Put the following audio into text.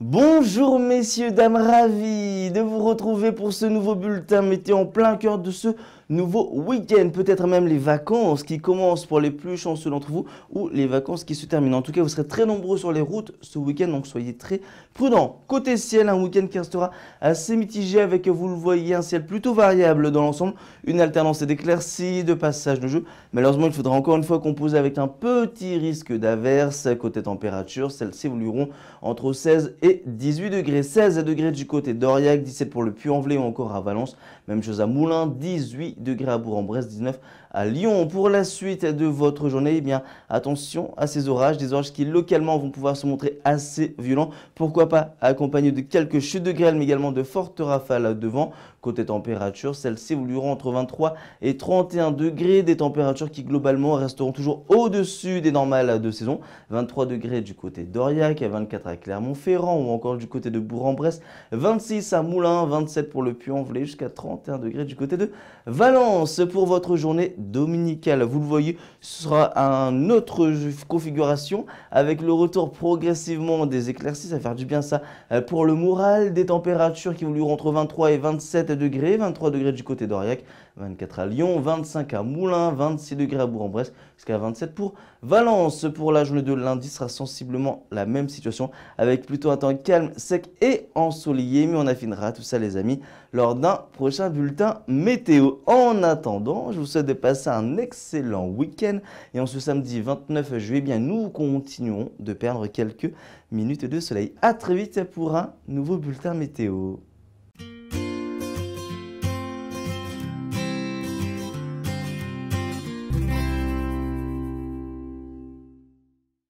Bonjour messieurs, dames, ravis de vous retrouver pour ce nouveau bulletin. Mettez en plein cœur de ce nouveau week-end, peut-être même les vacances qui commencent pour les plus chanceux d'entre vous ou les vacances qui se terminent. En tout cas, vous serez très nombreux sur les routes ce week-end, donc soyez très prudents. Côté ciel, un week-end qui restera assez mitigé avec, vous le voyez, un ciel plutôt variable dans l'ensemble, une alternance d'éclaircies, de passage de jeu. Malheureusement, il faudra encore une fois composer avec un petit risque d'averse. Côté température, celles-ci évolueront entre 16 et 18 degrés. 16 degrés du côté Doriac, 17 pour le Puy-en-Velay ou encore à Valence. Même chose à Moulins, 18 degrés à Bourg-en-Bresse, 19 à Lyon. Pour la suite de votre journée, eh bien, attention à ces orages, des orages qui localement vont pouvoir se montrer assez violents. Pourquoi pas accompagnés de quelques chutes de grêle, mais également de fortes rafales de vent. Côté température, celles-ci évolueront entre 23 et 31 degrés, des températures qui globalement resteront toujours au-dessus des normales de saison. 23 degrés du côté d'Auriac, 24 à Clermont-Ferrand ou encore du côté de Bourg-en-Bresse, 26 à Moulins, 27 pour le Puy-en-Velay, jusqu'à 31 degrés du côté de Val Valence pour votre journée dominicale, vous le voyez, ce sera une autre configuration avec le retour progressivement des éclaircies. Ça va faire du bien ça euh, pour le moral. Des températures qui vont durer entre 23 et 27 degrés. 23 degrés du côté d'Auriac, 24 à Lyon, 25 à Moulins, 26 degrés à Bourg-en-Bresse, jusqu'à 27 pour Valence. Pour la journée de lundi, ce sera sensiblement la même situation avec plutôt un temps calme, sec et ensoleillé. Mais on affinera tout ça, les amis, lors d'un prochain bulletin météo. En attendant, je vous souhaite de passer un excellent week-end. Et en ce samedi 29 juillet, bien, nous continuons de perdre quelques minutes de soleil. A très vite pour un nouveau bulletin météo.